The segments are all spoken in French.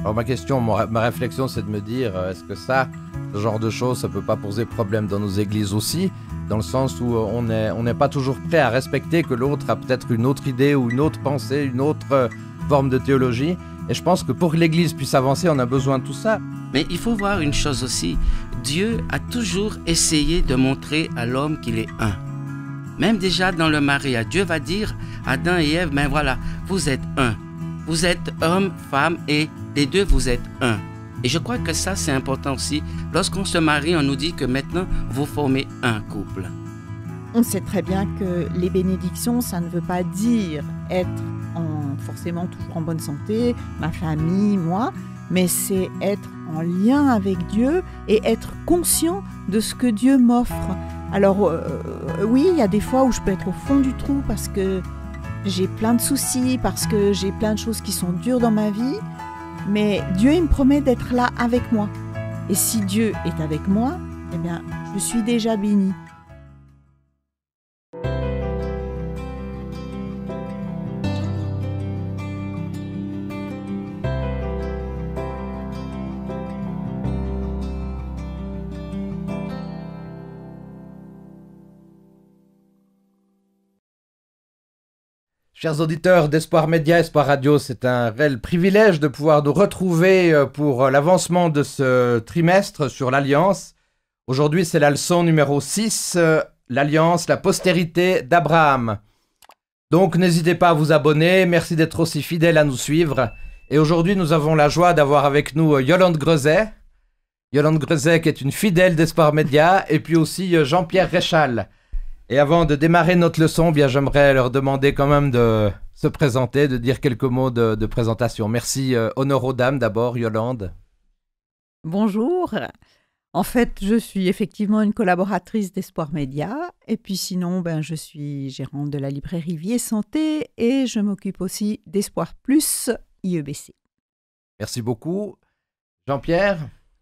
Alors ma question, ma réflexion, c'est de me dire, euh, est-ce que ça, ce genre de choses, ça peut pas poser problème dans nos églises aussi, dans le sens où euh, on n'est on pas toujours prêt à respecter que l'autre a peut-être une autre idée ou une autre pensée, une autre euh, forme de théologie. Et je pense que pour que l'Église puisse avancer, on a besoin de tout ça. Mais il faut voir une chose aussi. Dieu a toujours essayé de montrer à l'homme qu'il est un. Même déjà dans le mariage, Dieu va dire à Adam et Ève, mais voilà, vous êtes un. Vous êtes homme, femme et les deux, vous êtes un. Et je crois que ça, c'est important aussi. Lorsqu'on se marie, on nous dit que maintenant, vous formez un couple. On sait très bien que les bénédictions, ça ne veut pas dire être en, forcément toujours en bonne santé, ma famille, moi, mais c'est être en lien avec Dieu et être conscient de ce que Dieu m'offre. Alors euh, euh, oui, il y a des fois où je peux être au fond du trou parce que j'ai plein de soucis, parce que j'ai plein de choses qui sont dures dans ma vie, mais Dieu me promet d'être là avec moi. Et si Dieu est avec moi, eh bien, je suis déjà bénie. Chers auditeurs d'Espoir Média, Espoir Radio, c'est un réel privilège de pouvoir nous retrouver euh, pour euh, l'avancement de ce trimestre sur l'Alliance. Aujourd'hui, c'est la leçon numéro 6, euh, l'Alliance, la postérité d'Abraham. Donc n'hésitez pas à vous abonner, merci d'être aussi fidèle à nous suivre. Et aujourd'hui, nous avons la joie d'avoir avec nous Yolande Grezet. Yolande Grezet qui est une fidèle d'Espoir Média, et puis aussi Jean-Pierre Réchal. Et avant de démarrer notre leçon, eh bien j'aimerais leur demander quand même de se présenter, de dire quelques mots de, présentation. Merci, euh, Honor honneur aux dames d'abord, Yolande. Bonjour. En fait, je suis effectivement une collaboratrice d'Espoir Média. Et puis sinon, ben, je suis gérante de la librairie Vie et Santé et je m'occupe aussi d'Espoir Plus IEBC. Merci beaucoup. Jean-Pierre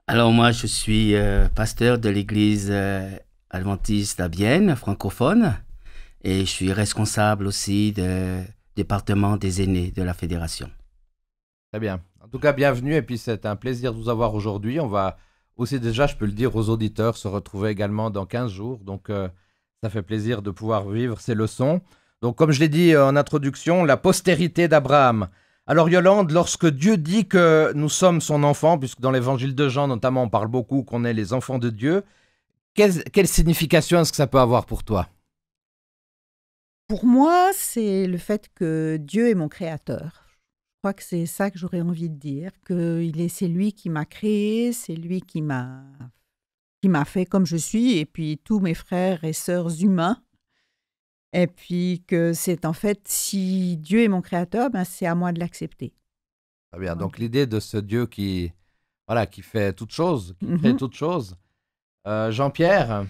Alors moi, je suis euh, pasteur de l'église euh, adventiste à Vienne, francophone, et je suis responsable aussi du département des aînés de la fédération. Très bien. En tout cas, bienvenue, et puis c'est un plaisir de vous avoir aujourd'hui. On va aussi déjà, je peux le dire aux auditeurs, se retrouver également dans 15 jours, donc euh, ça fait plaisir de pouvoir vivre ces leçons. Donc comme je l'ai dit euh, en introduction, la postérité d'Abraham. Alors Yolande, lorsque Dieu dit que nous sommes son enfant, puisque dans l'évangile de Jean notamment on parle beaucoup qu'on est les enfants de Dieu, quelle, signification est-ce que ça peut avoir pour toi Pour moi, c'est le fait que Dieu est mon créateur. Je crois que c'est ça que j'aurais envie de dire, que il est, c'est lui qui m'a créé, c'est lui qui m'a qui m'a fait comme je suis, et puis tous mes frères et sœurs humains. Et puis que c'est en fait, si Dieu est mon créateur, ben c'est à moi de l'accepter. Très bien. Donc l'idée de ce Dieu qui, voilà, qui fait toutes choses, qui fait crée mhm. toutes choses, euh, Jean-Pierre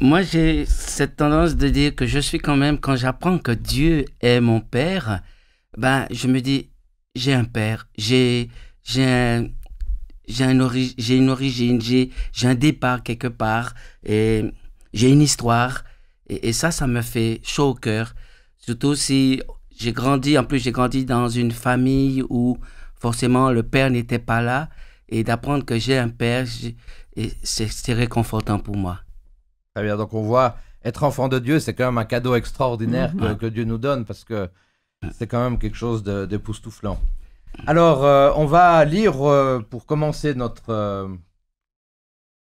Moi, j'ai cette tendance de dire que je suis quand même, quand j'apprends que Dieu est mon Père, ben, je me dis, j'ai un Père, j'ai un une origine, j'ai un départ quelque part, et j'ai une histoire. Et, et, ça, ça me fait chaud au cœur. Surtout si j'ai grandi, en plus j'ai grandi dans une famille où forcément le père n'était pas là. Et d'apprendre que j'ai un père, et très réconfortant pour moi. Très bien, donc on voit, être enfant de Dieu, c'est quand même un cadeau extraordinaire que, Dieu nous donne, parce que c'est quand même quelque chose d'époustouflant. De, Alors, euh, on va lire, euh, pour commencer euh,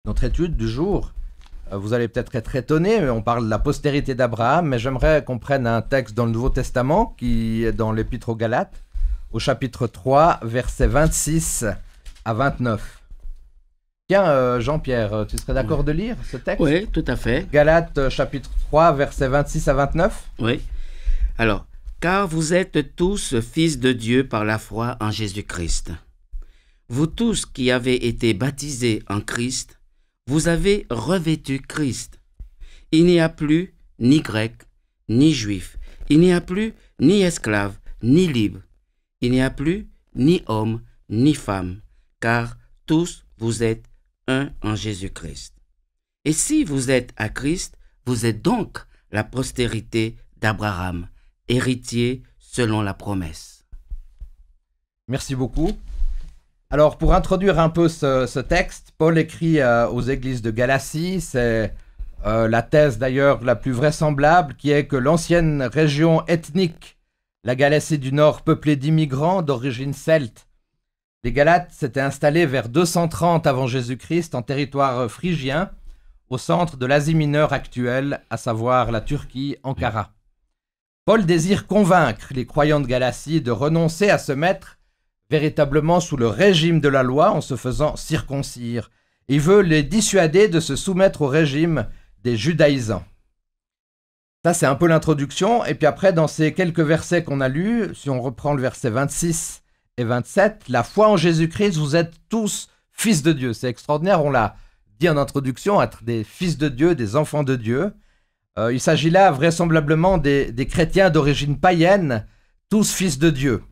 notre, étude du jour, vous allez peut-être être étonné, on parle de la postérité d'Abraham, mais j'aimerais qu'on prenne un texte dans le Nouveau Testament, qui est dans l'Épître aux Galates, au chapitre 3, versets 26 à 29. Tiens, euh, Jean-Pierre, tu serais d'accord de lire ce texte Oui, tout à fait. Galates euh, chapitre 3, versets 26 à 29. Oui. Alors, car vous êtes tous fils de Dieu par la foi en Jésus-Christ. Vous tous qui avez été baptisés en Christ, vous avez revêtu Christ. Il n'y a plus ni grec, ni juif. Il n'y a plus ni esclave, ni libre. Il n'y a plus ni homme, ni femme, car tous vous êtes un en Jésus-Christ. Et si vous êtes à Christ, vous êtes donc la postérité d'Abraham, héritier selon la promesse. Merci beaucoup. Alors pour introduire un peu ce, texte, Paul écrit euh, aux églises de Galatie, c'est euh, la thèse d'ailleurs la plus vraisemblable, qui est que l'ancienne région ethnique, la Galatie du Nord peuplée d'immigrants d'origine celte, les Galates s'étaient installés vers 230 avant Jésus-Christ en territoire euh, phrygien, au centre de l'Asie mineure actuelle, à savoir la Turquie, Ankara. Paul désire convaincre les croyants de Galatie de renoncer à se mettre véritablement sous le régime de la loi en se faisant circoncire. Il veut les dissuader de se soumettre au régime des judaïsants. Ça, c'est un peu l'introduction. Et puis après, dans ces quelques versets qu'on a lus, si on reprend le verset 26 et 27, la foi en Jésus-Christ, vous êtes tous fils de Dieu. C'est extraordinaire, on l'a dit en introduction, être des fils de Dieu, des enfants de Dieu. Euh, il s'agit là vraisemblablement des, chrétiens d'origine païenne, tous fils de Dieu.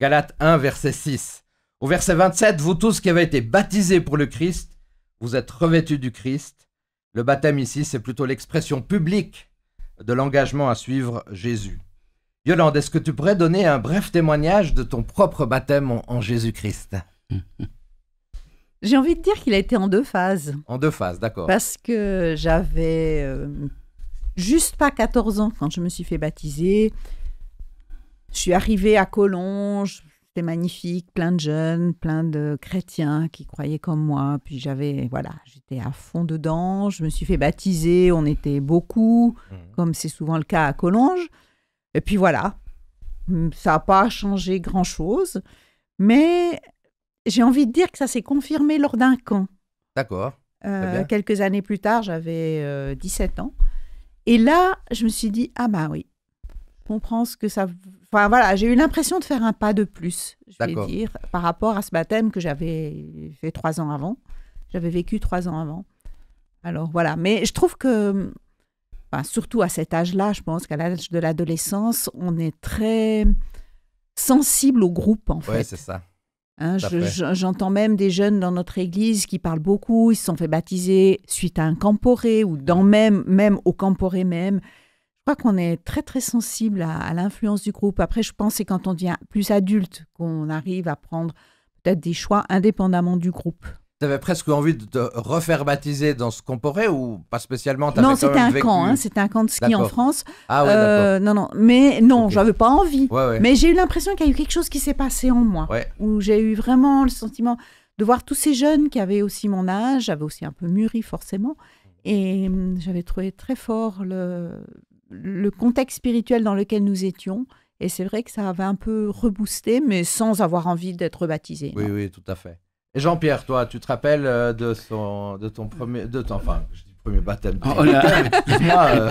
Galates 1, verset 6. Au verset 27, vous tous qui avez été baptisés pour le Christ, vous êtes revêtus du Christ. Le baptême ici, c'est plutôt l'expression publique de l'engagement à suivre Jésus. Yolande, est-ce que tu pourrais donner un bref témoignage de ton propre baptême en, Jésus-Christ J'ai envie de dire qu'il a été en deux phases. En deux phases, d'accord. Parce que j'avais euh, juste pas 14 ans quand je me suis fait baptiser. Je suis arrivée à Collonges, c'était magnifique, plein de jeunes, plein de chrétiens qui croyaient comme moi. Puis j'avais, voilà, j'étais à fond dedans, je me suis fait baptiser, on était beaucoup, mmh. comme c'est souvent le cas à Collonges. Et puis voilà, hum, ça n'a pas changé grand-chose, mais j'ai envie de dire que ça s'est confirmé lors d'un camp. D'accord. Euh, quelques années plus tard, j'avais 17 euh, ans. Et là, je me suis dit, ah ben oui, je comprends ce que ça... Enfin voilà, j'ai eu l'impression de faire un pas de plus, je vais dire, par rapport à ce baptême que j'avais fait trois ans avant. J'avais vécu trois ans avant. Alors voilà, mais je trouve que hum, surtout à cet âge-là, je pense qu'à l'âge de l'adolescence, on est très sensible au groupe, en fait. Oui, c'est ça. Hein, j'entends même des jeunes dans notre église qui parlent beaucoup, ils se sont fait baptiser suite à un camporé ou dans même, même au camporé même. Je crois qu'on est très très sensible à, à l'influence du groupe. Après, je pense que c'est quand on devient plus adulte qu'on arrive à prendre peut-être des choix indépendamment du groupe avais presque envie de te refaire baptiser dans ce qu'on pourrait ou pas spécialement Non, c'était un camp, hein, c'était un camp de ski en France. Ah ouais, euh, Non, non, mais non, j'avais pas envie. Mais j'ai eu l'impression qu'il y a eu quelque chose qui s'est passé en moi, où j'ai eu vraiment le sentiment de voir tous ces jeunes qui avaient aussi mon âge, j'avais aussi un peu mûri forcément, et hum, j'avais trouvé très fort le, le contexte spirituel dans lequel nous étions. Et c'est vrai que ça avait un peu reboosté, mais sans avoir envie d'être baptisé. Oui, oui, tout à fait. Jean-Pierre, toi, tu te rappelles euh, de, son, de ton premier. De ton, enfin, baptême. Oh, oh euh.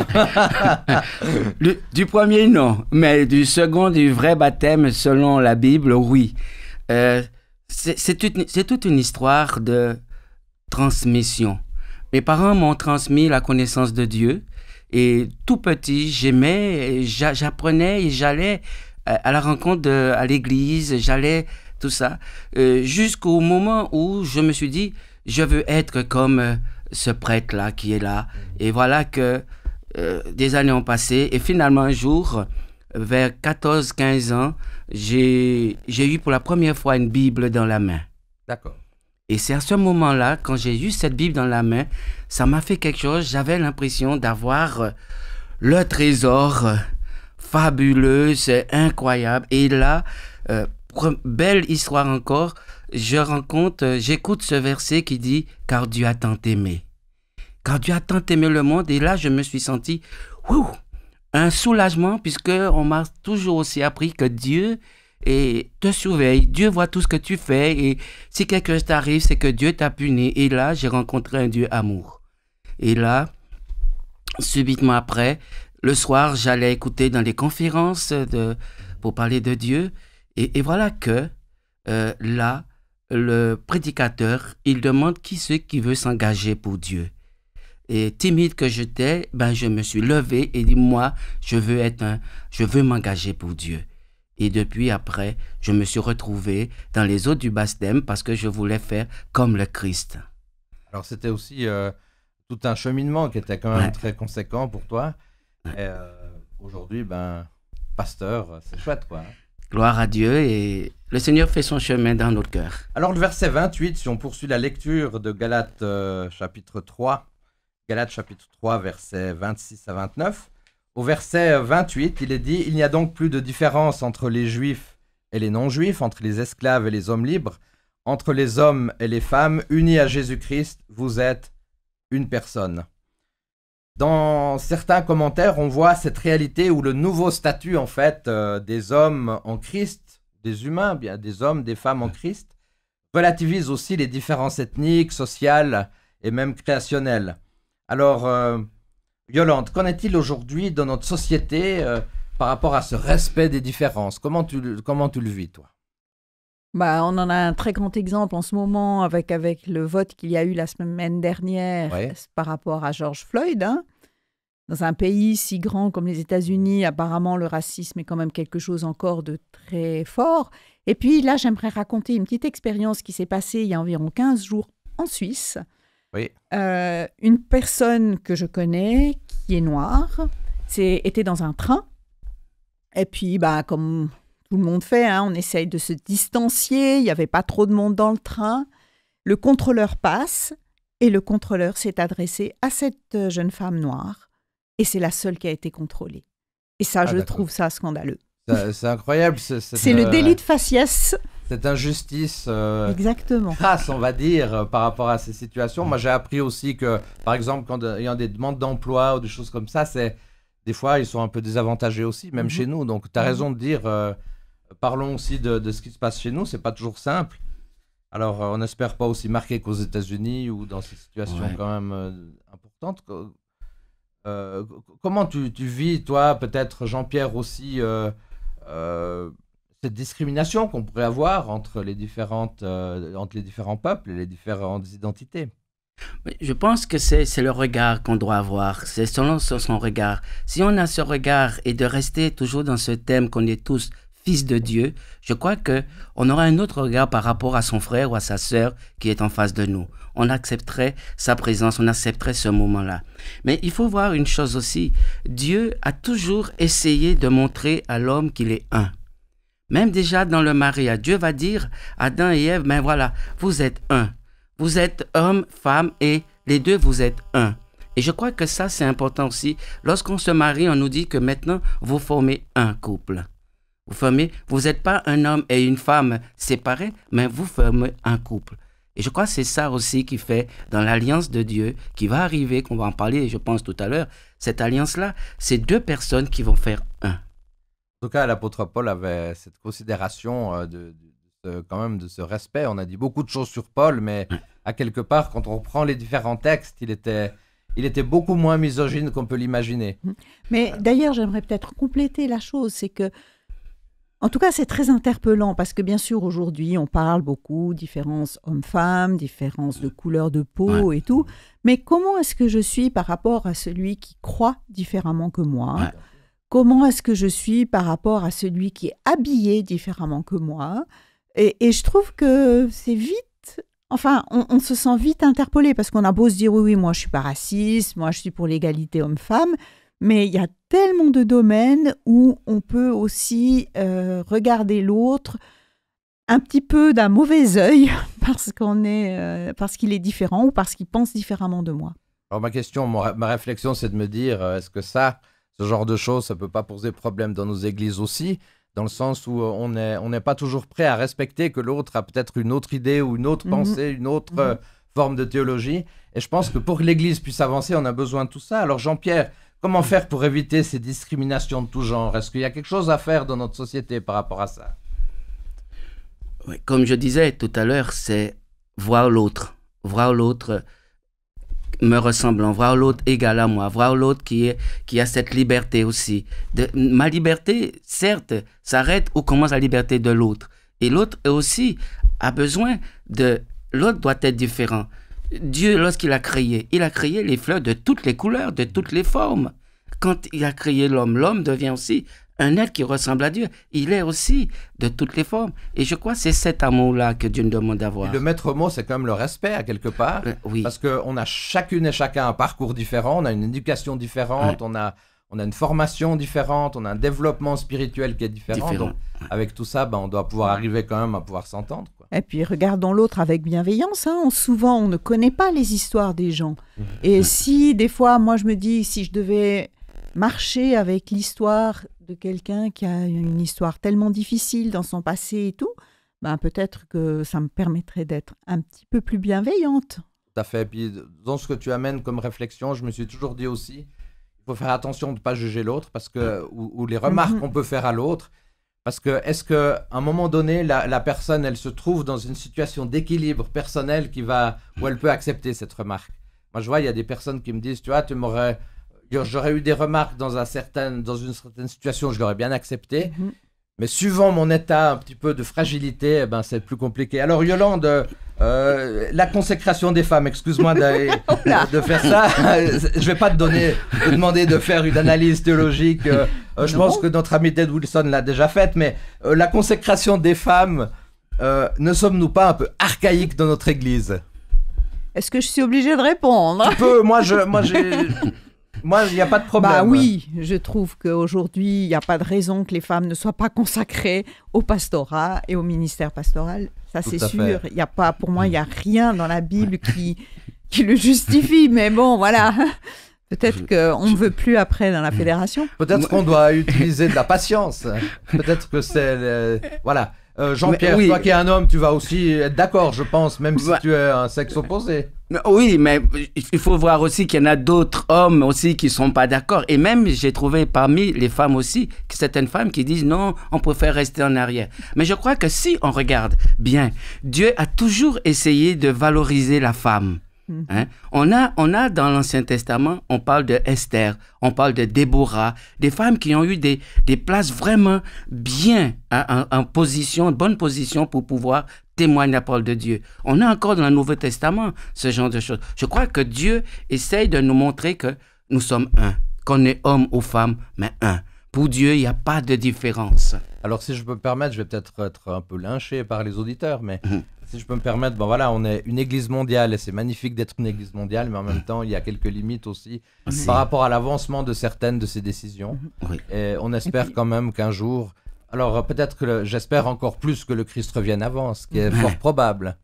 du premier, non. Mais du second, du vrai baptême, selon la Bible, oui. Euh, c'est toute, une histoire de transmission. Mes parents m'ont transmis la connaissance de Dieu. Et tout petit, j'aimais, j'apprenais et j'allais à la rencontre à l'église, j'allais tout ça, euh, jusqu'au moment où je me suis dit, je veux être comme euh, ce prêtre-là qui est là. Mhm. Et voilà que euh, des années ont passé. Et finalement, un jour, vers 14-15 ans, j'ai eu pour la première fois une Bible dans la main. D'accord. Et c'est à ce moment-là, quand j'ai eu cette Bible dans la main, ça m'a fait quelque chose. J'avais l'impression d'avoir le trésor fabuleux, c'est incroyable. Et là, belle histoire encore, je rencontre, euh, j'écoute ce verset qui dit Car Dieu a tant aimé. Car Dieu a tant aimé le monde, et là je me suis senti un soulagement, puisque on m'a toujours aussi appris que Dieu te surveille, Dieu voit tout ce que tu fais, et si quelque chose t'arrive, c'est que Dieu t'a puni. Et là, j'ai rencontré un Dieu amour. Et là, subitement après, le soir, j'allais écouter dans les conférences pour parler de Dieu. Et, voilà que euh, là, le prédicateur, il demande qui c'est qui veut s'engager pour Dieu. Et timide que j'étais, ben je me suis levé et dit moi, je veux être un, je veux m'engager pour Dieu. Et depuis après, je me suis retrouvé dans les eaux du Bastem parce que je voulais faire comme le Christ. Alors c'était aussi euh, tout un cheminement qui était quand même très conséquent pour toi. Euh, aujourd'hui, ben pasteur, c'est chouette quoi. Hein. Gloire à Dieu et le Seigneur fait son chemin dans notre cœur. Alors le verset 28, si on poursuit la lecture de Galates euh, chapitre 3, Galates chapitre 3 versets 26 à 29, au verset 28, il est dit, Il n'y a donc plus de différence entre les juifs et les non-juifs, entre les esclaves et les hommes libres, entre les hommes et les femmes, unis à Jésus-Christ, vous êtes une personne. Dans certains commentaires, on voit cette réalité où le nouveau statut en fait euh, des hommes en Christ, des humains, bien des hommes, des femmes en Christ, relativise aussi les différences ethniques, sociales et même créationnelles. Alors, euh, Yolande, qu'en est-il aujourd'hui dans notre société euh, par rapport à ce respect des différences comment tu, comment tu le vis, toi bah, on en a un très grand exemple en ce moment avec, avec le vote qu'il y a eu la semaine dernière par rapport à George Floyd. Hein. Dans un pays si grand comme les États-Unis, apparemment le racisme est quand même quelque chose encore de très fort. Et puis là, j'aimerais raconter une petite expérience qui s'est passée il y a environ 15 jours en Suisse. Euh, une personne que je connais qui est noire était dans un train. Et puis, bah, comme tout le monde fait, hein, on essaye de se distancier, il n'y avait pas trop de monde dans le train. Le contrôleur passe et le contrôleur s'est adressé à cette euh, jeune femme noire et c'est la seule qui a été contrôlée. Et ça, ah, je trouve ça scandaleux. C'est incroyable. C'est le euh, délit de faciès cette injustice euh, Exactement. on va dire, par rapport à ces situations. Moi, j'ai appris aussi que, par exemple, quand il y a des demandes d'emploi ou des choses comme ça, c'est des fois, ils sont un peu désavantagés aussi, même mhm. chez nous. Donc, tu as mhm. raison de dire, parlons aussi de, ce qui se passe chez nous. C'est pas toujours simple. Alors, euh, on n'espère pas aussi marqué qu'aux États-Unis ou dans ces situations quand même euh, importantes. Euh, comment tu, vis, toi, peut-être Jean-Pierre aussi, cette discrimination qu'on pourrait avoir entre les, différentes, entre les différents peuples et les différentes identités je pense que c'est le regard qu'on doit avoir, c'est selon son regard. Si on a ce regard et de rester toujours dans ce thème qu'on est tous fils de Dieu, je crois que on aura un autre regard par rapport à son frère ou à sa sœur qui est en face de nous. On accepterait sa présence, on accepterait ce moment-là. Mais il faut voir une chose aussi, Dieu a toujours essayé de montrer à l'homme qu'il est un. Même déjà dans le mariage, Dieu va dire à Adam et Ève, mais ben voilà, vous êtes un. Vous êtes homme, femme et les deux, vous êtes un. Et je crois que ça, c'est important aussi. Lorsqu'on se marie, on nous dit que maintenant, vous formez un couple formez, vous n'êtes pas un homme et une femme séparés, mais vous formez un couple. Et je crois que c'est ça aussi qui fait dans l'alliance de Dieu, qui va arriver, qu'on va en parler, je pense, tout à l'heure, cette alliance-là, c'est deux personnes qui vont faire un. En tout cas, l'apôtre Paul avait cette considération euh, de, quand même de ce respect. On a dit beaucoup de choses sur Paul, mais à quelque part, quand on reprend les différents textes, il était, il était beaucoup moins misogyne qu'on peut l'imaginer. Mais d'ailleurs, j'aimerais peut-être compléter la chose, c'est que en tout cas, c'est très interpellant parce que bien sûr, aujourd'hui, on parle beaucoup différences hommes-femmes, différences de couleur de peau et tout. Mais comment est-ce que je suis par rapport à celui qui croit différemment que moi Comment est-ce que je suis par rapport à celui qui est habillé différemment que moi et, je trouve que c'est vite, enfin, on, se sent vite interpellé parce qu'on a beau se dire oui, oui, moi je suis pas raciste, moi je suis pour l'égalité homme-femme. Mais il y a tellement de domaines où on peut aussi euh, regarder l'autre un petit peu d'un mauvais œil parce qu'on est euh, parce qu'il est différent ou parce qu'il pense différemment de moi. Alors ma question, ma, réflexion, c'est de me dire euh, est-ce que ça, ce genre de choses, ça peut pas poser problème dans nos églises aussi, dans le sens où on n'est on n'est pas toujours prêt à respecter que l'autre a peut-être une autre idée ou une autre mmh pensée, une autre mmh forme de théologie. Et je pense que pour que l'Église puisse avancer, on a besoin de tout ça. Alors Jean-Pierre, Comment faire pour éviter ces discriminations de tout genre Est-ce qu'il y a quelque chose à faire dans notre société par rapport à ça Comme je disais tout à l'heure, c'est voir l'autre, voir l'autre me ressemblant, voir l'autre égal à moi, voir l'autre qui, qui a cette liberté aussi. ma liberté, certes, s'arrête ou commence la liberté de l'autre. Et l'autre aussi a besoin de... L'autre doit être différent. Dieu, lorsqu'il a créé, il a créé les fleurs de toutes les couleurs, de toutes les formes. Quand il a créé l'homme, l'homme devient aussi un être qui ressemble à Dieu. Il est aussi de toutes les formes. Et je crois que c'est cet amour-là que Dieu nous demande d'avoir. le maître mot, c'est quand même le respect, à quelque part. Euh, oui. Parce qu'on a chacune et chacun un parcours différent, on a une éducation différente, on a on a une formation différente, on a un développement spirituel qui est différent. avec tout ça, ben, on doit pouvoir arriver quand même à pouvoir s'entendre. Et puis regardons l'autre avec bienveillance. Hein. souvent, on ne connaît pas les histoires des gens. Mmh. Et si des fois, moi, je me dis, si je devais marcher avec l'histoire de quelqu'un qui a une histoire tellement difficile dans son passé et tout, ben, peut-être que ça me permettrait d'être un petit peu plus bienveillante. Tout à fait. Et puis dans ce que tu amènes comme réflexion, je me suis toujours dit aussi, il faut faire attention de ne pas juger l'autre parce que ou, les remarques mm-hmm. qu'on peut faire à l'autre, parce que est-ce qu'à un moment donné, la, personne, elle se trouve dans une situation d'équilibre personnel qui va, où elle peut accepter cette remarque Moi, je vois, il y a des personnes qui me disent, tu vois, tu m'aurais, j'aurais eu des remarques dans, un certain, dans une certaine situation, je l'aurais bien accepté. Mhm. Mais suivant mon état un petit peu de fragilité, eh ben, c'est plus compliqué. Alors Yolande, euh, euh, la consécration des femmes, excuse-moi de, oh euh, de, faire ça. je ne vais pas te demander de faire une analyse théologique. je pense que notre ami Ted Wilson l'a déjà faite, mais la consécration des femmes, ne sommes-nous pas un peu archaïques dans notre Église Est-ce que je suis obligé de répondre Un peu. Moi, je, moi, j'ai. Moi, il n'y a pas de bah problème. Bah oui, je trouve qu'aujourd'hui, il n'y a pas de raison que les femmes ne soient pas consacrées au pastorat et au ministère pastoral. Ça, c'est sûr. Il a pas, pour moi, il n'y a rien dans la Bible qui, qui le justifie. Mais bon, voilà. Peut-être qu'on ne veut plus après dans la mm. fédération. Peut-être qu'on doit utiliser de la patience. Peut-être que c'est. Euh, voilà. Euh, Jean-Pierre, toi qui es un homme, tu vas aussi être d'accord, je pense, même si tu es un sexe opposé. Oui, mais il faut voir aussi qu'il y en a d'autres hommes aussi qui ne sont pas d'accord. Et même, j'ai trouvé parmi les femmes aussi, certaines femmes qui disent non, on préfère rester en arrière. Mais je crois que si on regarde bien, Dieu a toujours essayé de valoriser la femme. Mhm. Hein? On, a, on a dans l'Ancien Testament, on parle de Esther, on parle de Déborah, des femmes qui ont eu des, des places vraiment bien hein, en, en, position, bonne position pour pouvoir témoigner la parole de Dieu. On a encore dans le Nouveau Testament ce genre de choses. Je crois que Dieu essaye de nous montrer que nous sommes un, qu'on est homme ou femme, mais un. Pour Dieu, il n'y a pas de différence. Alors si je peux me permettre, je vais peut-être être un peu lynché par les auditeurs, mais mhm si je peux me permettre, bon voilà, on est une église mondiale et c'est magnifique d'être une église mondiale, mais en même temps, il y a quelques limites aussi par rapport à l'avancement de certaines de ces décisions. Mhm. Et on espère quand même qu'un jour, alors peut-être que j'espère encore plus que le Christ revienne avant, ce qui est fort probable.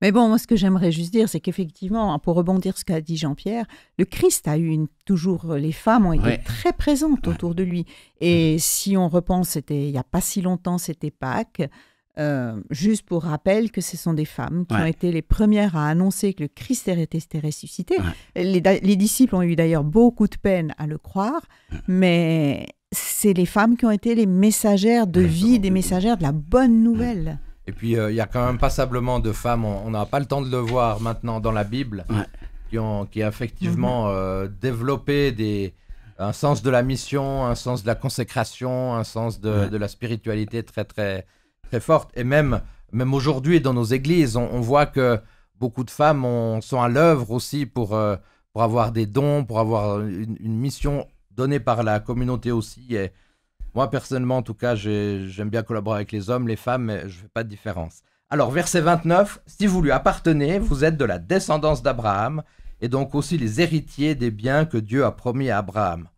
Mais bon, ce que j'aimerais juste dire, c'est qu'effectivement, hein, pour rebondir ce qu'a dit Jean-Pierre, le Christ a eu toujours, euh, les femmes ont été très présentes autour de lui. Et si on repense, c'était il n'y a pas si longtemps, c'était Pâques. Euh, juste pour rappel que ce sont des femmes qui ont été les premières à annoncer que le Christ était ressuscité. Les, disciples ont eu d'ailleurs beaucoup de peine à le croire, mais c'est les femmes qui ont été les messagères de vie, des messagères de la bonne nouvelle. Et puis euh, il y a quand même passablement de femmes, on n'a pas le temps de le voir maintenant dans la Bible, qui ont effectivement mm-hmm. euh, développé des, un sens de la mission, un sens de la consécration, un sens de la spiritualité très très très forte. Et même, même aujourd'hui, dans nos églises, on, voit que beaucoup de femmes ont, sont à l'œuvre aussi pour, euh, pour avoir des dons, pour avoir une, mission donnée par la communauté aussi. Et moi, personnellement, en tout cas, j'aime bien collaborer avec les hommes, les femmes, mais je ne fais pas de différence. Alors, verset 29, si vous lui appartenez, vous êtes de la descendance d'Abraham et donc aussi les héritiers des biens que Dieu a promis à Abraham.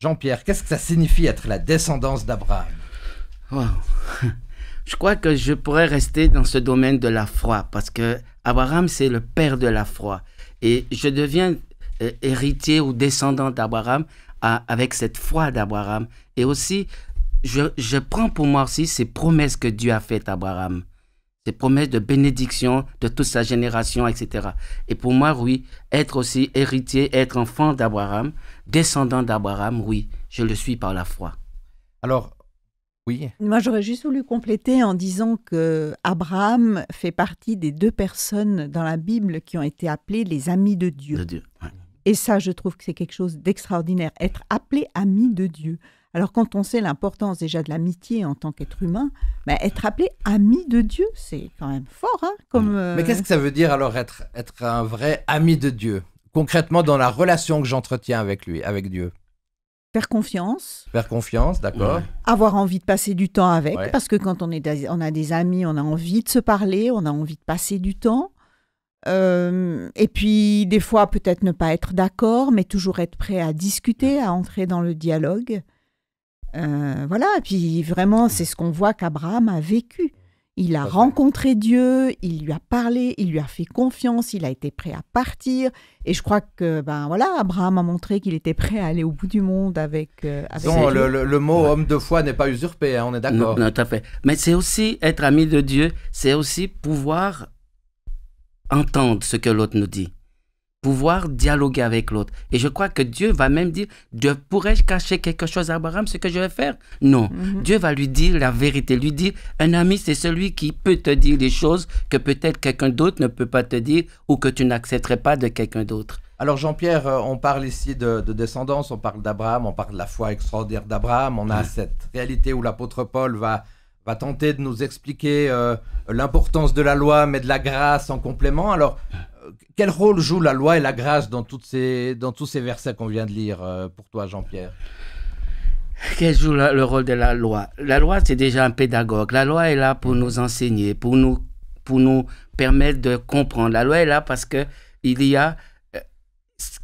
Jean-Pierre, qu'est-ce que ça signifie être la descendance d'Abraham je crois que je pourrais rester dans ce domaine de la foi parce que Abraham, c'est le père de la foi. Et je deviens euh, héritier ou descendant d'Abraham avec cette foi d'Abraham. Et aussi, je, je, prends pour moi aussi ces promesses que Dieu a faites à Abraham. Ces promesses de bénédiction de toute sa génération, etc. Et pour moi, oui, être aussi héritier, être enfant d'Abraham, descendant d'Abraham, oui, je le suis par la foi. Alors, moi, j'aurais juste voulu compléter en disant que Abraham fait partie des deux personnes dans la Bible qui ont été appelées les amis de Dieu. Et ça, je trouve que c'est quelque chose d'extraordinaire, être appelé ami de Dieu. Alors quand on sait l'importance déjà de l'amitié en tant qu'être humain, ben, être appelé ami de Dieu, c'est quand même fort. Hein, comme, mm. euh, Mais qu'est-ce que ça veut dire alors être, être un vrai ami de Dieu, concrètement dans la relation que j'entretiens avec lui, avec Dieu Faire confiance. Faire confiance, d'accord. Avoir envie de passer du temps avec, parce que quand on, est on a des amis, on a envie de se parler, on a envie de passer du temps. Euh, et puis, des fois, peut-être ne pas être d'accord, mais toujours être prêt à discuter, à entrer dans le dialogue. Euh, voilà, et puis vraiment, c'est ce qu'on voit qu'Abraham a vécu. Il a rencontré Dieu, il lui a parlé, il lui a fait confiance, il a été prêt à partir. Et je crois que ben voilà, Abraham a montré qu'il était prêt à aller au bout du monde avec. Euh, le, mot homme de foi n'est pas usurpé, hein, on est d'accord. Non, tout à fait. Mais c'est aussi être ami de Dieu, c'est aussi pouvoir entendre ce que l'autre nous dit pouvoir dialoguer avec l'autre. Et je crois que Dieu va même dire, Dieu pourrais-je cacher quelque chose à Abraham, ce que je vais faire Non. Mhm. Dieu va lui dire la vérité, lui dire, un ami, c'est celui qui peut te dire des choses que peut-être quelqu'un d'autre ne peut pas te dire ou que tu n'accepterais pas de quelqu'un d'autre. Alors Jean-Pierre, euh, on parle ici de, descendance, on parle d'Abraham, on parle de la foi extraordinaire d'Abraham, on a cette réalité où l'apôtre Paul va, va tenter de nous expliquer euh, l'importance de la loi, mais de la grâce en complément. Alors quel rôle joue la loi et la grâce dans, toutes dans tous ces versets qu'on vient de lire euh, pour toi, Jean-Pierre quel joue le rôle de la loi La loi, c'est déjà un pédagogue. La loi est là pour nous enseigner, pour nous, pour nous permettre de comprendre. La loi est là parce que il y a, euh,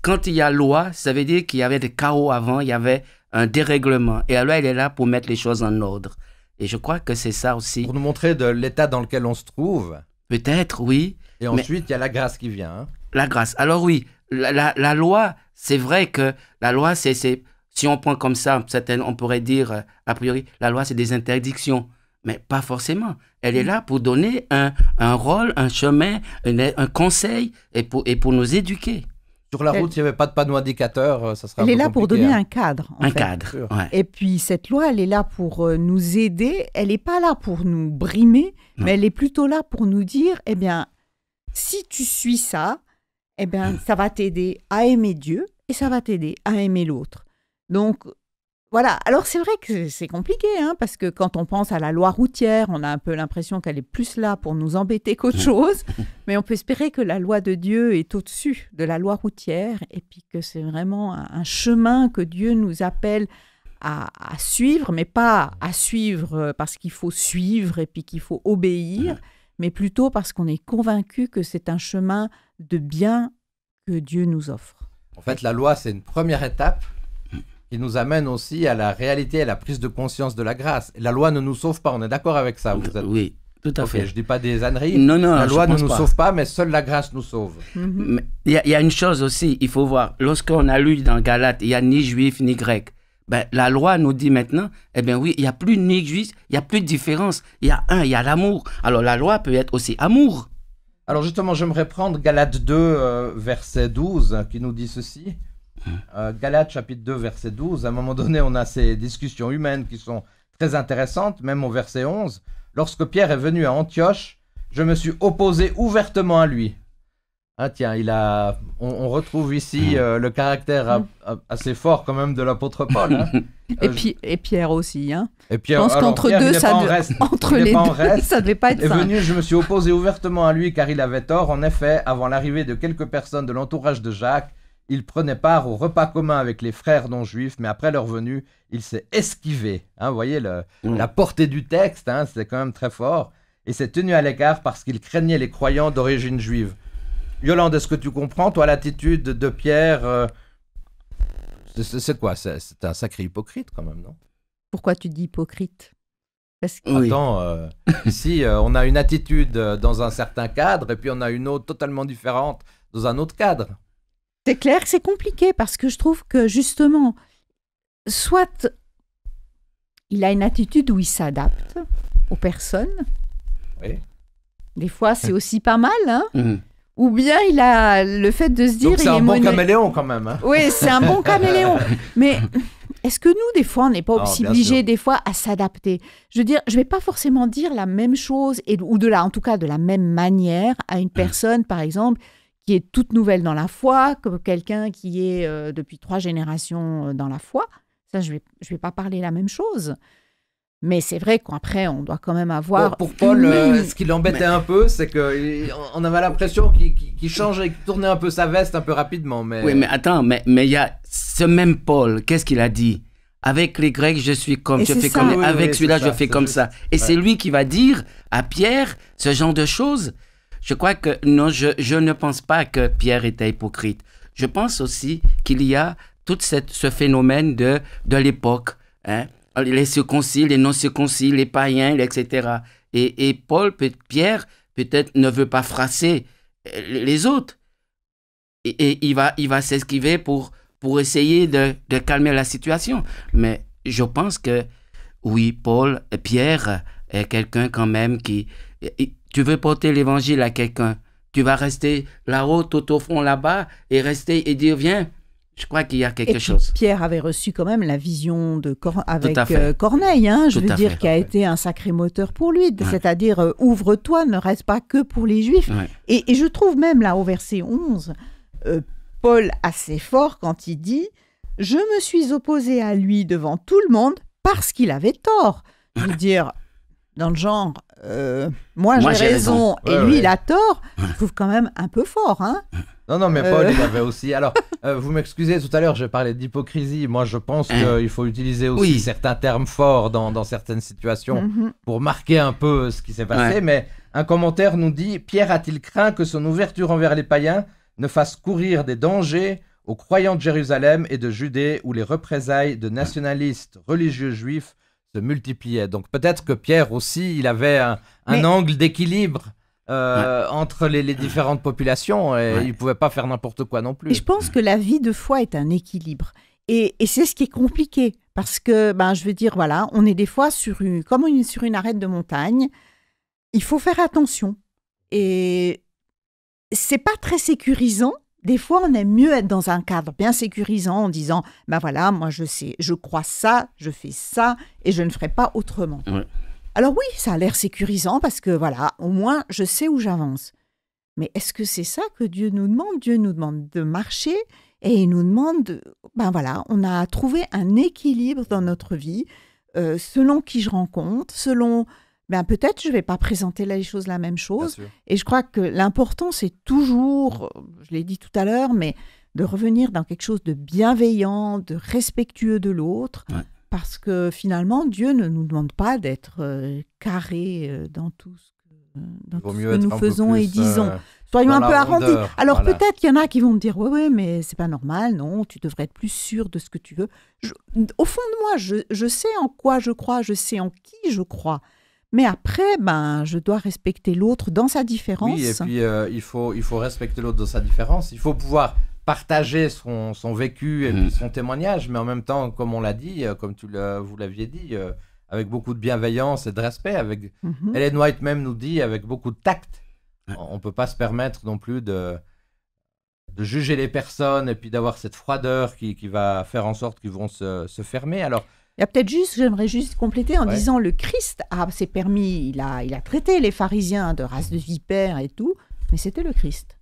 quand il y a loi, ça veut dire qu'il y avait des chaos avant, il y avait un dérèglement. Et la loi, elle est là pour mettre les choses en ordre. Et je crois que c'est ça aussi. Pour nous montrer de l'état dans lequel on se trouve. Peut-être, oui. Et ensuite, il y a la grâce qui vient. Hein. La grâce. Alors oui, la, loi, c'est vrai que la loi, c'est, c'est si on prend comme ça, certaines, on pourrait dire, euh, a priori, la loi, c'est des interdictions. Mais pas forcément. Elle est là pour donner un, un rôle, un chemin, un, conseil et pour, et pour nous éduquer. Sur la route, s'il il n'y avait pas de panneau indicateur, euh, ça serait Elle Elle est là pour donner hein. un cadre. un cadre. Et puis cette loi, elle est là pour euh, nous aider. Elle n'est pas là pour nous brimer, mais elle est plutôt là pour nous dire, eh bien, si tu suis ça, eh bien, mmh. ça va t'aider à aimer Dieu et ça va t'aider à aimer l'autre. Donc, voilà. Alors, c'est vrai que c'est compliqué, hein, parce que quand on pense à la loi routière, on a un peu l'impression qu'elle est plus là pour nous embêter qu'autre mmh. chose. Mais on peut espérer que la loi de Dieu est au-dessus de la loi routière et puis que c'est vraiment un chemin que Dieu nous appelle à, à suivre, mais pas à suivre euh, parce qu'il faut suivre et puis qu'il faut obéir mais plutôt parce qu'on est convaincu que c'est un chemin de bien que Dieu nous offre. En fait, la loi, c'est une première étape qui nous amène aussi à la réalité, à la prise de conscience de la grâce. La loi ne nous sauve pas, on est d'accord avec ça Oui, tout à fait. Je ne dis pas des âneries. Non, non, la loi ne nous sauve pas, mais seule la grâce nous sauve. Mhm. Il y, y, a une chose aussi, il faut voir, lorsqu'on a lu dans Galate, il n'y a ni juif ni grec ben, la loi nous dit maintenant, eh bien oui, il n'y a plus ni négligence, il n'y a plus de différence. Il y a un, il y a l'amour. Alors la loi peut être aussi amour. Alors justement, j'aimerais prendre Galate 2, euh, verset 12, qui nous dit ceci. Hein? Euh, Galate chapitre 2, verset 12. À un moment donné, on a ces discussions humaines qui sont très intéressantes, même au verset 11. Lorsque Pierre est venu à Antioche, je me suis opposé ouvertement à lui. Ah tiens, il a. On, retrouve ici hmm. euh, le caractère hmm. assez fort quand même de l'apôtre Paul. Hein. et, puis, et Pierre aussi. Hein. Et Pierre, je pense qu'entre deux, ça entre les deux, ça devait pas être et je me suis opposé ouvertement à lui car il avait tort. En effet, avant l'arrivée de quelques personnes de l'entourage de Jacques, il prenait part au repas commun avec les frères non juifs, mais après leur venue, il s'est esquivé. Hein, vous voyez hmm. la portée du texte, hein, c'est quand même très fort. Et s'est tenu à l'écart parce qu'il craignait les croyants d'origine juive. Yolande, est-ce que tu comprends, toi, l'attitude de Pierre euh, C'est quoi C'est un sacré hypocrite, quand même, non Pourquoi tu dis hypocrite Parce que... Attends, euh, ici, euh, on a une attitude dans un certain cadre, et puis on a une autre totalement différente dans un autre cadre. C'est clair que c'est compliqué, parce que je trouve que, justement, soit il a une attitude où il s'adapte aux personnes. Oui. Des fois, c'est aussi pas mal, hein mmh ou bien il a le fait de se dire. C'est un, bon caméléon quand même. Hein. Oui, c'est un bon caméléon. Mais est-ce que nous, des fois, on n'est pas aussi ah, obligés, des fois, à s'adapter Je veux dire, je vais pas forcément dire la même chose, et, ou de en tout cas de la même manière, à une mmh. personne, par exemple, qui est toute nouvelle dans la foi, comme quelqu'un qui est euh, depuis trois générations euh, dans la foi. Ça, je ne vais, je vais pas parler la même chose. Mais c'est vrai qu'après, on doit quand même avoir. Pour, Paul, euh, ce qui l'embêtait un peu, c'est qu'on avait l'impression qu'il changeait, qu'il tournait un peu sa veste un peu rapidement. Mais... Oui, mais attends, mais il y a ce même Paul, qu'est-ce qu'il a dit Avec les Grecs, je suis comme, je fais comme. avec celui-là, je fais comme ça. Et c'est lui qui va dire à Pierre ce genre de choses. Je crois que. Non, je, ne pense pas que Pierre était hypocrite. Je pense aussi qu'il y a tout cette, ce phénomène de, de l'époque. Hein? Euh, les circoncis, les non-circoncis, les païens, etc. Et, Paul, peut, Pierre, peut-être ne veut pas frasser euh, les autres. Et, il va, il va s'esquiver pour, pour essayer de, de, calmer la situation. Mais je pense que, oui, Paul, euh, Pierre est quelqu'un quand même qui... Tu veux porter l'évangile à quelqu'un. Tu vas rester là-haut, tout au fond là-bas, et rester et dire, viens, je crois qu'il y a quelque chose. Pierre avait reçu quand même la vision de avec euh, Corneille, hein, je veux dire, qui a été un sacré moteur pour lui, c'est-à-dire euh, ouvre-toi, ne reste pas que pour les Juifs. Et, je trouve même là au verset 11, euh, Paul assez fort quand il dit Je me suis opposé à lui devant tout le monde parce qu'il avait tort. Je veux dire, dans le genre, moi, j'ai raison, et lui il a tort, je trouve quand même un peu fort. Hein. non, non, mais Paul il avait aussi. Alors, euh, vous m'excusez, tout à l'heure, je parlais d'hypocrisie. Moi, je pense hein. qu'il faut utiliser aussi certains termes forts dans, certaines situations mhm. pour marquer un peu ce qui s'est passé. Mais un commentaire nous dit Pierre a-t-il craint que son ouverture envers les païens ne fasse courir des dangers aux croyants de Jérusalem et de Judée où les représailles de nationalistes religieux juifs se multipliaient. Donc peut-être que Pierre aussi, il avait un, angle d'équilibre euh, entre les, différentes populations et ils ne pouvaient pas faire n'importe quoi non plus. je pense que la vie de foi est un équilibre. Et, c'est ce qui est compliqué parce que, ben, je veux dire, voilà, on est des fois sur une, comme sur une arête de montagne. Il faut faire attention. Et c'est pas très sécurisant. Des fois, on aime mieux être dans un cadre bien sécurisant en disant, ben voilà, moi je sais, je crois ça, je fais ça et je ne ferai pas autrement. Alors oui, ça a l'air sécurisant parce que voilà, au moins je sais où j'avance. Mais est-ce que c'est ça que Dieu nous demande Dieu nous demande de marcher et il nous demande, de, ben voilà, on a trouvé un équilibre dans notre vie euh, selon qui je rencontre, selon, ben peut-être je vais pas présenter les choses la même chose. Et je crois que l'important c'est toujours, je l'ai dit tout à l'heure, mais de revenir dans quelque chose de bienveillant, de respectueux de l'autre parce que finalement, Dieu ne nous demande pas d'être euh, carré euh, dans tout ce que, euh, nous faisons et disons. Soyons un peu arrondis. Alors peut-être qu'il y en a qui vont me dire oui, oui, mais c'est pas normal non tu devrais être plus sûr de ce que tu veux. au fond de moi je, sais en quoi je crois je sais en qui je crois mais après, ben, je dois respecter l'autre dans sa différence. Oui, et puis il, faut, il faut respecter l'autre dans sa différence. Il faut pouvoir partager son, son vécu et mm. son témoignage, mais en même temps, comme on l'a dit, euh, comme tu vous l'aviez dit, euh, avec beaucoup de bienveillance et de respect. Avec mhm. Ellen White même nous dit avec beaucoup de tact. On ne peut pas se permettre non plus de, de juger les personnes et puis d'avoir cette froideur qui, qui, va faire en sorte qu'ils vont se, se, fermer. Alors, il y a peut-être juste, j'aimerais juste compléter en disant le Christ a s'est permis, il a, il a traité les pharisiens de race de vipères et tout, mais c'était le Christ,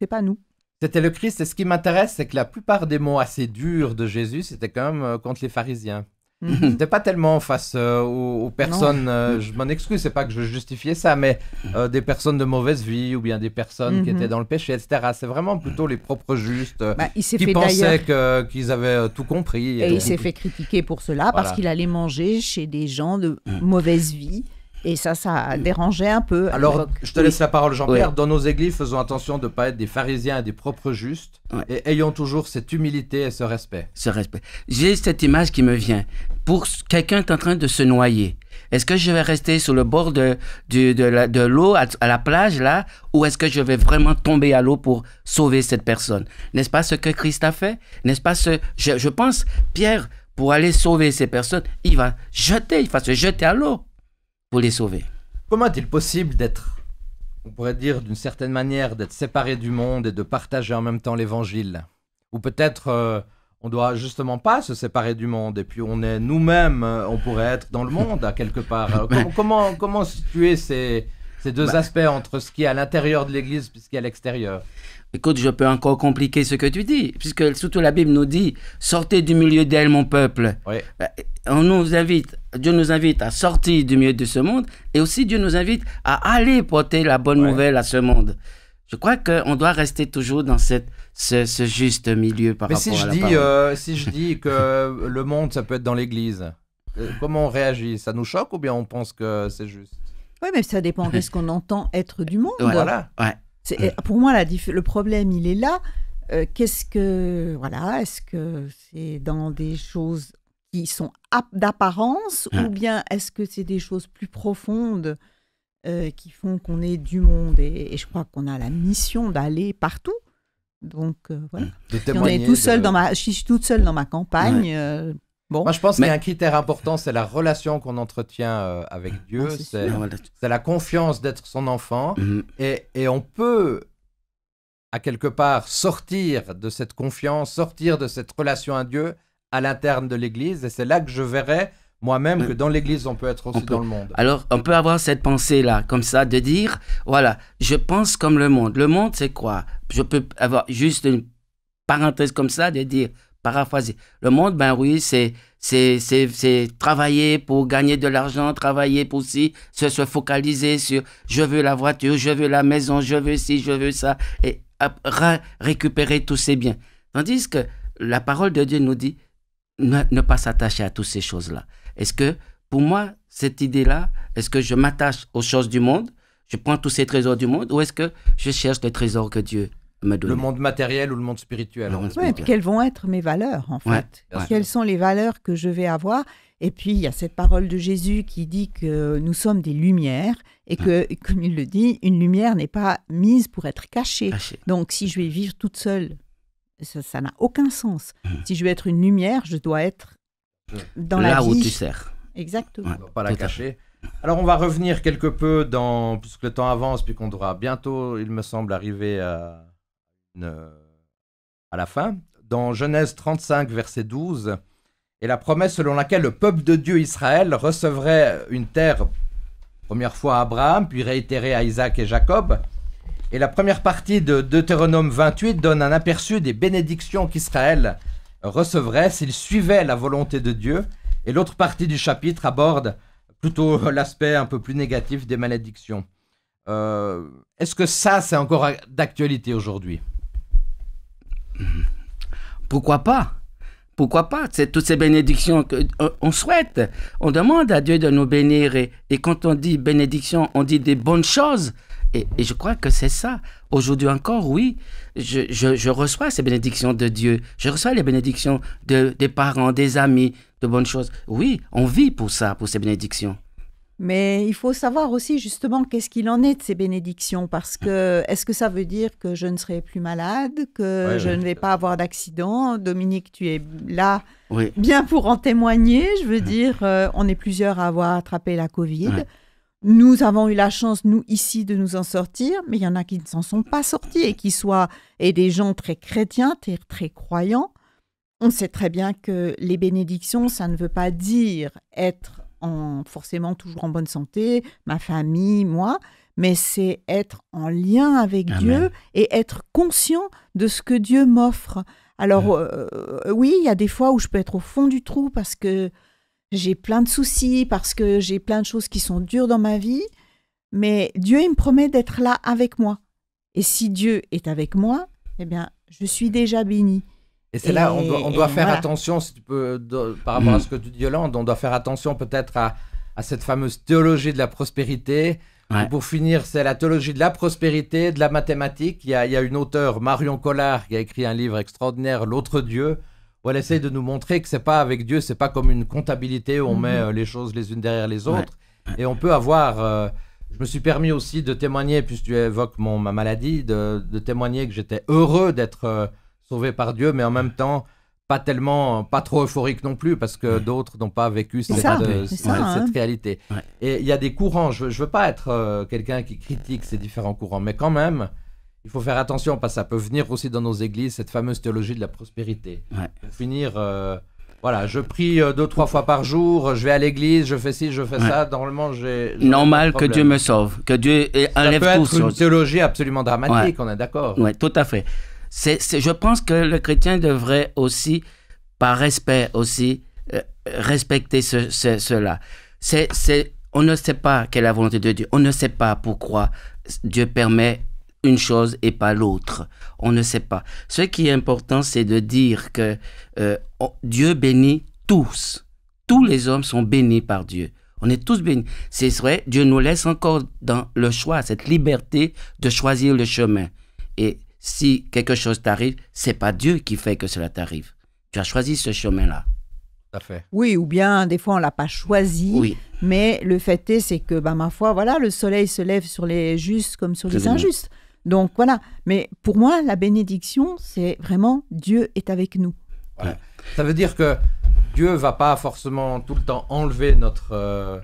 c'est pas nous. C'était le Christ. Et ce qui m'intéresse, c'est que la plupart des mots assez durs de Jésus, c'était quand même euh, contre les pharisiens. Mhm. C'était pas tellement face euh, aux, personnes, euh, mhm. je m'en excuse, c'est pas que je justifiais ça, mais mhm. des personnes de mauvaise vie ou bien des personnes qui étaient dans le péché, etc. C'est vraiment plutôt les propres justes bah, il qui pensaient qu'ils avaient tout compris. Et, il s'est fait critiquer pour cela parce qu'il allait manger chez des gens de mauvaise vie. Et ça, ça a dérangé un peu. Alors, je te laisse la parole, Jean-Pierre. Dans nos églises, faisons attention de ne pas être des pharisiens et des propres justes. Et ayons toujours cette humilité et ce respect. Ce respect. J'ai cette image qui me vient. Pour quelqu'un est en train de se noyer. Est-ce que je vais rester sur le bord de, de, l'eau à, la plage, là, ou est-ce que je vais vraiment tomber à l'eau pour sauver cette personne N'est-ce pas ce que Christ a fait N'est-ce pas ce... Je, je pense, Pierre, pour aller sauver ces personnes, il va jeter, il va se jeter à l'eau les sauver. Comment est-il possible d'être, on pourrait dire d'une certaine manière, d'être séparé du monde et de partager en même temps l'évangile Ou peut-être euh, on doit justement pas se séparer du monde et puis on est nous-mêmes, euh, on pourrait être dans le monde à quelque part. Euh, comment, comment, situer ces, deux bah aspects entre ce qui est à l'intérieur de l'Église et ce qui est à l'extérieur Écoute, je peux encore compliquer ce que tu dis, puisque surtout la Bible nous dit sortez du milieu d'elle, mon peuple. Euh, on nous invite, Dieu nous invite à sortir du milieu de ce monde, et aussi Dieu nous invite à aller porter la bonne nouvelle à ce monde. Je crois qu'on doit rester toujours dans cette, ce, juste milieu par Mais rapport si je la dis, euh, si je dis que le monde, ça peut être dans l'Église, euh, comment on réagit Ça nous choque ou bien on pense que c'est juste Oui, mais ça dépend de ce qu'on entend être du monde. voilà. Ouais. Pour moi, la le problème, il est là. Euh, qu'est-ce que. Voilà, est-ce que c'est dans des choses qui sont d'apparence ou bien est-ce que c'est des choses plus profondes euh, qui font qu'on est du monde et, je crois qu'on a la mission d'aller partout. Donc euh, voilà. est tout seul dans ma, je suis toute seule dans ma campagne. Bon. Moi, je pense mais... qu'il un critère important, c'est la relation qu'on entretient euh, avec ah, Dieu, c'est la, confiance d'être son enfant. Mm-hmm. et, et, on peut, à quelque part, sortir de cette confiance, sortir de cette relation à Dieu à l'interne de l'Église. Et c'est là que je verrai moi-même mm. que dans l'Église, on peut être aussi dans le monde. Alors, on peut avoir cette pensée-là, comme ça, de dire, voilà, je pense comme le monde. Le monde, c'est quoi Je peux avoir juste une parenthèse comme ça, de dire, paraphraser. Le monde, ben oui, c'est c'est travailler pour gagner de l'argent, travailler pour si, se, se focaliser sur je veux la voiture, je veux la maison, je veux ci, je veux ça, et récupérer tous ces biens. Tandis que la parole de Dieu nous dit ne, pas s'attacher à toutes ces choses-là. Est-ce que, pour moi, cette idée-là, est-ce que je m'attache aux choses du monde, je prends tous ces trésors du monde, ou est-ce que je cherche les trésors que Dieu le monde matériel ou le monde spirituel. Oui, quelles vont être mes valeurs, en fait Quelles sont les valeurs que je vais avoir Et puis, il y a cette parole de Jésus qui dit que nous sommes des lumières et que, comme il le dit, une lumière n'est pas mise pour être cachée. Donc, si je vais vivre toute seule, ça n'a aucun sens. Hum. Si je veux être une lumière, je dois être hum. dans la vie. Là où tu sers. Exactement. pas la cacher. Alors on va revenir quelque peu dans, puisque le temps avance, puis qu'on devra bientôt, il me semble, arriver à, euh, à la fin, dans Genèse 35, verset 12, et la promesse selon laquelle le peuple de Dieu Israël recevrait une terre, première fois à Abraham, puis réitérée à Isaac et Jacob. Et la première partie de Deutéronome 28 donne un aperçu des bénédictions qu'Israël recevrait s'il suivait la volonté de Dieu. Et l'autre partie du chapitre aborde plutôt l'aspect un peu plus négatif des malédictions. Euh, est-ce que ça, c'est encore d'actualité aujourd'hui Hmm. Pourquoi pas pourquoi pas C'est toutes ces bénédictions qu'on euh, souhaite. On demande à Dieu de nous bénir. Et, quand on dit bénédiction, on dit des bonnes choses. Et, je crois que c'est ça. Aujourd'hui encore, oui, je, reçois ces bénédictions de Dieu. Je reçois les bénédictions des parents, des amis, de bonnes choses. Oui, on vit pour ça, pour ces bénédictions. Mais il faut savoir aussi justement qu'est-ce qu'il en est de ces bénédictions, parce que est-ce que ça veut dire que je ne serai plus malade, que je ne vais pas avoir d'accident Dominique, tu es là bien pour en témoigner. Je veux dire, euh, on est plusieurs à avoir attrapé la Covid. Nous avons eu la chance, nous, ici, de nous en sortir, mais il y en a qui ne s'en sont pas sortis et qui soient, et des gens très chrétiens, très, très croyants. On sait très bien que les bénédictions, ça ne veut pas dire être forcément toujours en bonne santé, ma famille, moi, mais c'est être en lien avec Dieu et être conscient de ce que Dieu m'offre. Alors euh, oui, il y a des fois où je peux être au fond du trou parce que j'ai plein de soucis, parce que j'ai plein de choses qui sont dures dans ma vie, mais Dieu, il me promet d'être là avec moi. Et si Dieu est avec moi, eh bien, je suis déjà bénie. Et c'est là, on doit, on doit faire attention, si tu peux, par rapport à ce que tu dis, Yolande, on doit faire attention peut-être à, cette fameuse théologie de la prospérité. Pour finir, c'est la théologie de la prospérité, de la mathématique. Il y, a, une auteure, Marion Collard, qui a écrit un livre extraordinaire, L'autre Dieu, où elle essaye de nous montrer que c'est pas avec Dieu, c'est pas comme une comptabilité où on mhm. met euh, les choses les unes derrière les autres. Et on peut avoir. Euh, je me suis permis aussi de témoigner, puisque tu évoques mon, ma maladie, de, témoigner que j'étais heureux d'être. Euh, par Dieu, mais en même temps pas tellement, pas trop euphorique non plus, parce que d'autres n'ont pas vécu cette, euh, hein. réalité. Et il y a des courants, je veux pas être euh, quelqu'un qui critique ces différents courants, mais quand même, il faut faire attention, parce que ça peut venir aussi dans nos églises, cette fameuse théologie de la prospérité. Pour finir, euh, voilà, je prie deux, trois fois par jour, je vais à l'église, je fais ci, je fais ça, normalement j'ai... Normal que Dieu me sauve, que Dieu enlève ça C'est une théologie absolument dramatique, on est d'accord. Oui, tout à fait je pense que le chrétien devrait aussi, par respect aussi, euh, respecter cela. C'est, on ne sait pas quelle est la volonté de Dieu. On ne sait pas pourquoi Dieu permet une chose et pas l'autre. On ne sait pas. Ce qui est important, c'est de dire que euh, Dieu bénit tous. Tous les hommes sont bénis par Dieu. On est tous bénis. C'est vrai, Dieu nous laisse encore dans le choix, cette liberté de choisir le chemin. Et si quelque chose t'arrive, c'est pas Dieu qui fait que cela t'arrive. Tu as choisi ce chemin-là. Fait. Oui, ou bien des fois on l'a pas choisi. Mais le fait est, c'est que bah, ma foi, voilà, le soleil se lève sur les justes comme sur les injustes. Donc voilà. Mais pour moi, la bénédiction, c'est vraiment Dieu est avec nous. Ça veut dire que Dieu va pas forcément tout le temps enlever notre euh,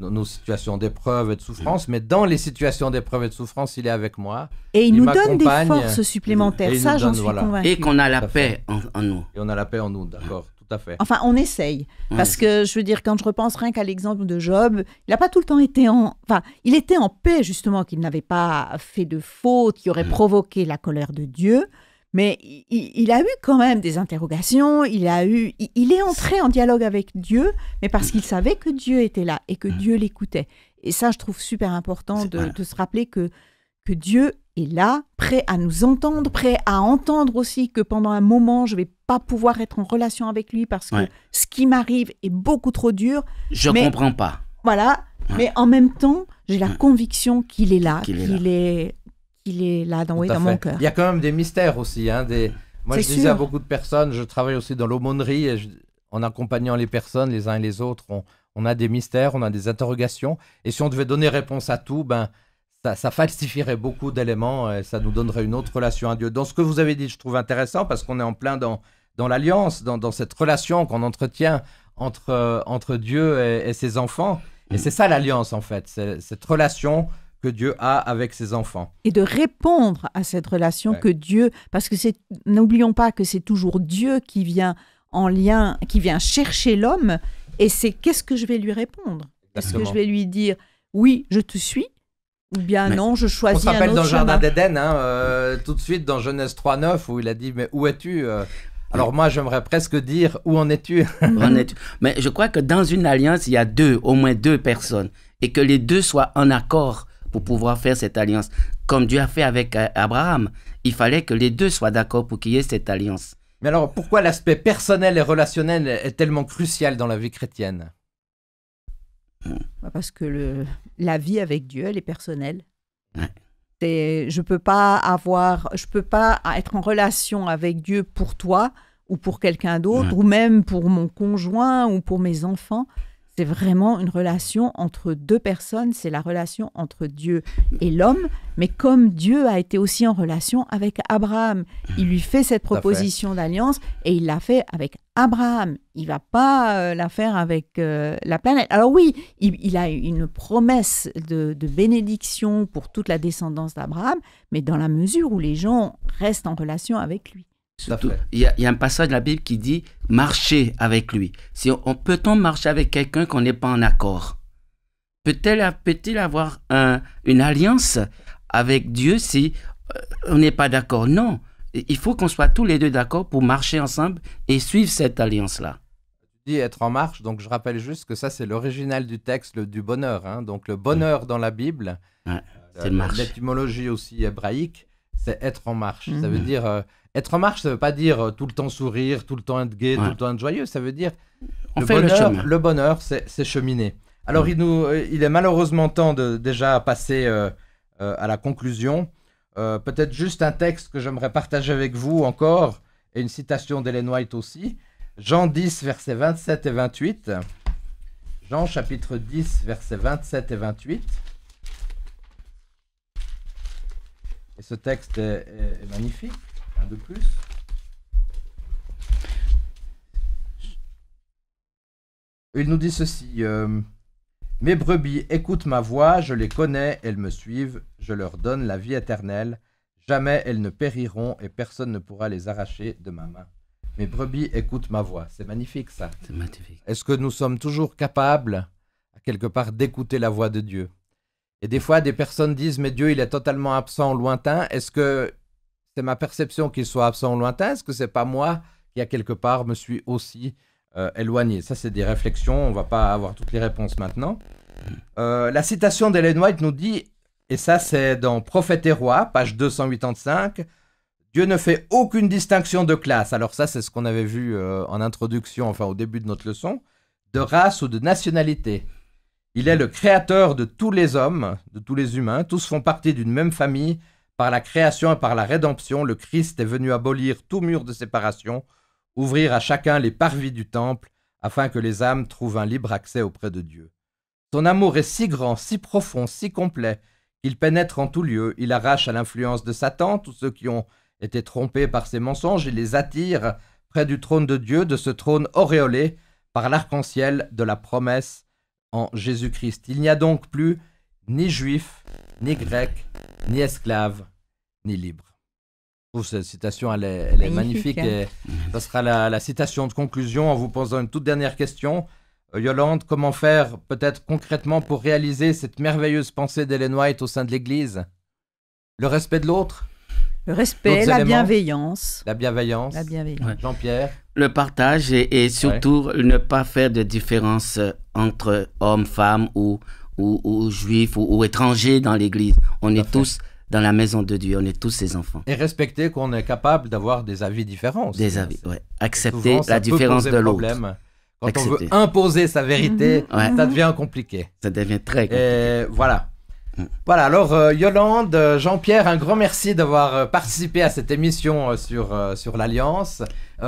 nos, situations d'épreuve et de souffrance, mais dans les situations d'épreuve et de souffrance, il est avec moi. Et il, nous donne des forces supplémentaires, ça j'en suis convaincu. Et qu'on a la paix en, nous. Et on a la paix en nous, d'accord. Tout à fait. Enfin, on essaye. Parce que, je veux dire, quand je repense rien qu'à l'exemple de Job, il n'a pas tout le temps été en... Enfin, il était en paix, justement, qu'il n'avait pas fait de faute qui aurait mm. provoqué la colère de Dieu. Mais il, a eu quand même des interrogations, il a eu, il, est entré en dialogue avec Dieu, mais parce qu'il savait que Dieu était là et que mmh. Dieu l'écoutait. Et ça, je trouve super important de, se rappeler que, que Dieu est là, prêt à nous entendre, prêt à entendre aussi que pendant un moment, je vais pas pouvoir être en relation avec lui parce que ce qui m'arrive est beaucoup trop dur. Je ne comprends pas. Voilà, mais en même temps, j'ai la conviction qu'il est là, qu'il est, il est là dans, mon cœur. Il y a quand même des mystères aussi. Hein, des... Moi, je sûr. disais à beaucoup de personnes, je travaille aussi dans l'aumônerie, en accompagnant les personnes, les uns et les autres, on... a des mystères, on a des interrogations. Et si on devait donner réponse à tout, ben, ça, falsifierait beaucoup d'éléments et ça nous donnerait une autre relation à Dieu. Dans ce que vous avez dit, je trouve intéressant parce qu'on est en plein dans, dans l'alliance, dans... cette relation qu'on entretient entre, euh, entre Dieu et, et ses enfants. Et c'est ça l'alliance en fait, cette relation que Dieu a avec ses enfants. Et de répondre à cette relation que Dieu, parce que c'est, n'oublions pas que c'est toujours Dieu qui vient en lien, qui vient chercher l'homme, et c'est qu'est-ce que je vais lui répondre Est-ce que je vais lui dire oui, je te suis ou bien non, je choisis un autre On s'appelle dans le jardin d'Éden, hein, euh, tout de suite dans Genèse 3.9, où il a dit, mais où es-tu euh? alors moi, j'aimerais presque dire où en es-tu Mais je crois que dans une alliance, il y a deux, au moins deux personnes, et que les deux soient en accord pour pouvoir faire cette alliance. Comme Dieu a fait avec euh, Abraham, il fallait que les deux soient d'accord pour qu'il y ait cette alliance. Mais alors pourquoi l'aspect personnel et relationnel est tellement crucial dans la vie chrétienne bah, Parce que la vie avec Dieu, elle est personnelle. je peux pas avoir, je peux pas être en relation avec Dieu pour toi ou pour quelqu'un d'autre ou même pour mon conjoint ou pour mes enfants c'est vraiment une relation entre deux personnes, c'est la relation entre Dieu et l'homme, mais comme Dieu a été aussi en relation avec Abraham, il lui fait cette proposition d'alliance et il l'a fait avec Abraham. Il va pas euh, la faire avec euh, la planète. Alors oui, il, a une promesse de, bénédiction pour toute la descendance d'Abraham, mais dans la mesure où les gens restent en relation avec lui. Il y, a, y, a un passage de la Bible qui dit marcher avec lui. Si on, peut-on marcher avec quelqu'un qu'on n'est pas en accord Peut-il peut avoir un, une alliance avec Dieu si euh, on n'est pas d'accord Non. Il faut qu'on soit tous les deux d'accord pour marcher ensemble et suivre cette alliance-là. Dit être en marche, donc je rappelle juste que ça c'est l'original du texte du bonheur. Hein. donc le bonheur dans la Bible, euh, c'est L'étymologie aussi hébraïque, c'est être en marche. Ça mhm. veut dire euh, être en marche, ça ne veut pas dire euh, tout le temps sourire, tout le temps être gai, tout le temps être joyeux. Ça veut dire le, bonheur, le, bonheur, c'est cheminer. Alors, il, nous, euh, il est malheureusement temps de déjà passer euh, à la conclusion. Peut-être juste un texte que j'aimerais partager avec vous encore, et une citation d'Ellen White aussi. Jean 10, versets 27 et 28. Jean chapitre 10, versets 27 et 28. Et ce texte est magnifique de plus. Il nous dit ceci. Euh, Mes brebis écoutent ma voix, je les connais, elles me suivent, je leur donne la vie éternelle, jamais elles ne périront et personne ne pourra les arracher de ma main. Mes brebis écoutent ma voix. C'est magnifique ça. C'est magnifique. Est-ce que nous sommes toujours capables, à quelque part, d'écouter la voix de Dieu Et des fois, des personnes disent, mais Dieu, il est totalement absent, lointain. Est-ce que c'est ma perception qu'il soit absent ou lointain. Est-ce que c'est pas moi qui, à quelque part, me suis aussi euh, éloigné Ça, c'est des réflexions. On va pas avoir toutes les réponses maintenant. Euh, la citation d'Ellen White nous dit, et ça, c'est dans Prophète et Roi, page 285. Dieu ne fait aucune distinction de classe. Alors ça, c'est ce qu'on avait vu euh, en introduction, enfin au début de notre leçon, de race ou de nationalité. Il est le créateur de tous les hommes, de tous les humains. Tous font partie d'une même famille par la création et par la rédemption, le Christ est venu abolir tout mur de séparation, ouvrir à chacun les parvis du temple, afin que les âmes trouvent un libre accès auprès de Dieu. Son amour est si grand, si profond, si complet, qu'il pénètre en tout lieu, il arrache à l'influence de Satan tous ceux qui ont été trompés par ses mensonges et les attire près du trône de Dieu, de ce trône auréolé par l'arc-en-ciel de la promesse en Jésus-Christ. Il n'y a donc plus ni juif, ni grec, ni esclave, ni libre. cette citation, elle est, magnifique. Hein. et ça sera la, citation de conclusion en vous posant une toute dernière question. Euh, Yolande, comment faire peut-être concrètement pour réaliser cette merveilleuse pensée d'Ellen White au sein de l'Église Le respect de l'autre Le respect, la bienveillance. La bienveillance. La bienveillance. Jean-Pierre Le partage et, surtout ne pas faire de différence entre hommes, femmes ou ou, juifs ou, étrangers dans l'Église. On est tous dans la maison de Dieu, on est tous ses enfants. Et respecter qu'on est capable d'avoir des avis différents. Des avis, oui. Accepter la différence de l'autre. Quand on veut imposer sa vérité, mhm. ça devient compliqué. Ça devient très compliqué. voilà. Mm. Voilà, alors euh, Yolande, euh, Jean-Pierre, un grand merci d'avoir euh, participé à cette émission sur, sur l'Alliance. Mm.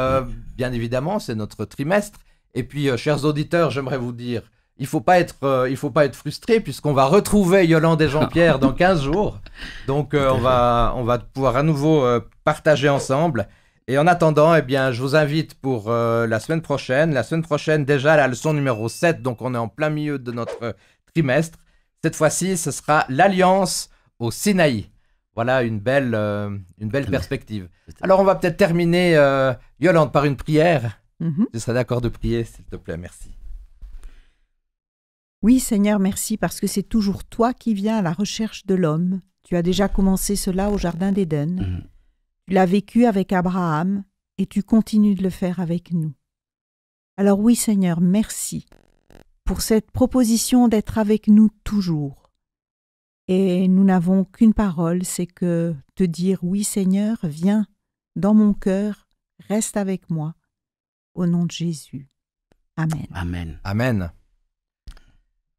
bien évidemment, c'est notre trimestre. Et puis, chers auditeurs, j'aimerais vous dire il faut pas être, euh, il faut pas être frustré puisqu'on va retrouver Yolande et Jean-Pierre dans 15 jours. Donc euh, on va, on va pouvoir à nouveau euh, partager ensemble. Et en attendant, eh bien, je vous invite pour la semaine prochaine. La semaine prochaine, déjà la leçon numéro 7, donc on est en plein milieu de notre trimestre. Cette fois-ci, ce sera l'alliance au Sinaï. Voilà une belle, une belle perspective. Alors on va peut-être terminer, Yolande, par une prière. Je mhm. serais d'accord de prier, s'il te plaît, merci. Oui, Seigneur, merci, parce que c'est toujours toi qui viens à la recherche de l'homme. Tu as déjà commencé cela au Jardin d'Éden. Mm-hmm. Tu l'as vécu avec Abraham, et tu continues de le faire avec nous. Alors oui, Seigneur, merci pour cette proposition d'être avec nous toujours. Et nous n'avons qu'une parole, c'est que te dire oui, Seigneur, viens dans mon cœur, reste avec moi. Au nom de Jésus. Amen. Amen. Amen.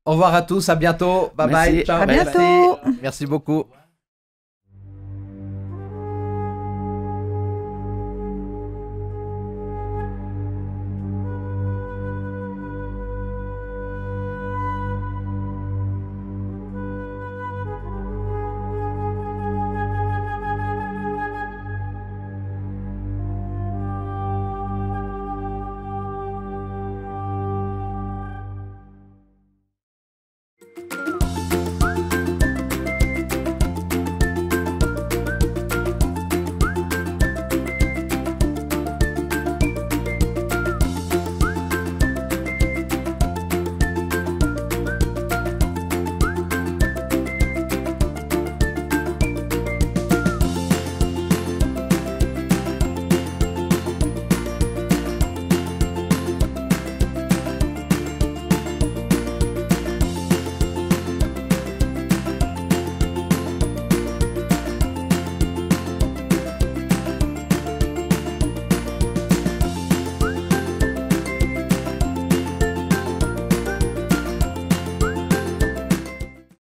Au revoir à tous, à bientôt. Bye bye. Ciao. À Merci beaucoup.